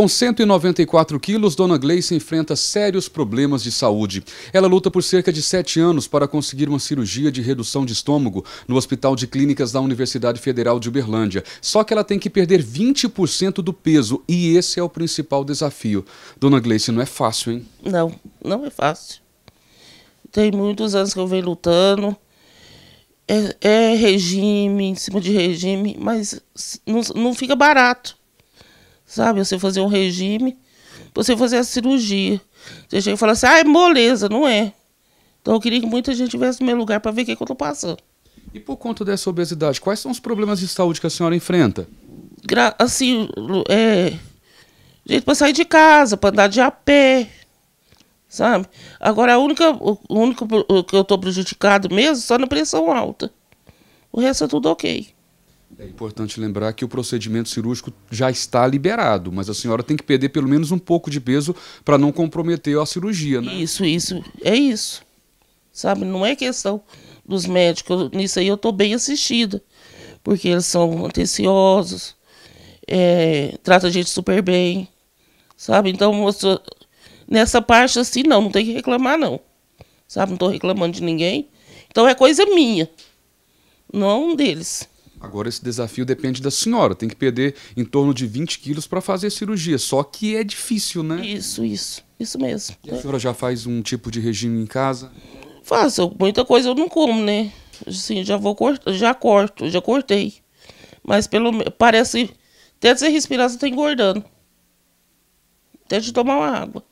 Com 194 quilos, Dona Gleice enfrenta sérios problemas de saúde. Ela luta por cerca de sete anos para conseguir uma cirurgia de redução de estômago no Hospital de Clínicas da Universidade Federal de Uberlândia. Só que ela tem que perder 20% do peso e esse é o principal desafio. Dona Gleice, não é fácil, hein? Não, não é fácil. Tem muitos anos que eu venho lutando. É, é regime, em cima de regime, mas não, não fica barato sabe? Você fazer um regime, você fazer a cirurgia. Você gente que fala assim, ah, é moleza, não é. Então eu queria que muita gente viesse no meu lugar para ver o que, é que eu tô passando. E por conta dessa obesidade, quais são os problemas de saúde que a senhora enfrenta? Gra assim, é. para sair de casa, para andar de a pé, sabe? Agora, a única, o único que eu tô prejudicado mesmo só na pressão alta. O resto é tudo ok. É importante lembrar que o procedimento cirúrgico já está liberado, mas a senhora tem que perder pelo menos um pouco de peso para não comprometer a cirurgia, né? Isso, isso, é isso. Sabe, não é questão dos médicos, nisso aí eu estou bem assistida, porque eles são atenciosos, é, trata a gente super bem, sabe? Então, moço, nessa parte assim, não, não tem que reclamar, não. Sabe, não estou reclamando de ninguém. Então é coisa minha, não deles. Agora, esse desafio depende da senhora. Tem que perder em torno de 20 quilos para fazer a cirurgia. Só que é difícil, né? Isso, isso. Isso mesmo. E a senhora já faz um tipo de regime em casa? Faço. Muita coisa eu não como, né? Assim, já vou cortar, já corto, já cortei. Mas pelo parece. Até de você respirar, você está engordando. Até de tomar uma água.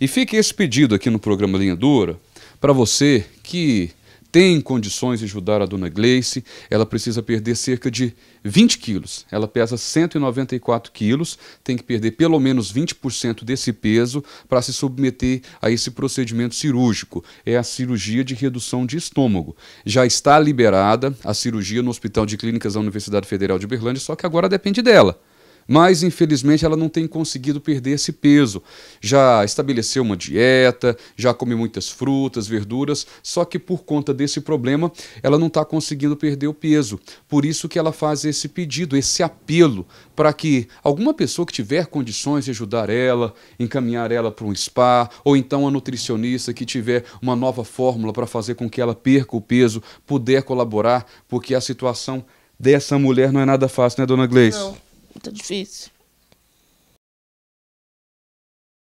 E fica esse pedido aqui no programa Linha Dura para você que tem condições de ajudar a dona Gleice. Ela precisa perder cerca de 20 quilos. Ela pesa 194 quilos, tem que perder pelo menos 20% desse peso para se submeter a esse procedimento cirúrgico. É a cirurgia de redução de estômago. Já está liberada a cirurgia no Hospital de Clínicas da Universidade Federal de Berlândia, só que agora depende dela mas infelizmente ela não tem conseguido perder esse peso. Já estabeleceu uma dieta, já come muitas frutas, verduras, só que por conta desse problema ela não está conseguindo perder o peso. Por isso que ela faz esse pedido, esse apelo para que alguma pessoa que tiver condições de ajudar ela, encaminhar ela para um spa, ou então a nutricionista que tiver uma nova fórmula para fazer com que ela perca o peso, puder colaborar, porque a situação dessa mulher não é nada fácil, né, dona Gleice? Não muito tá difícil.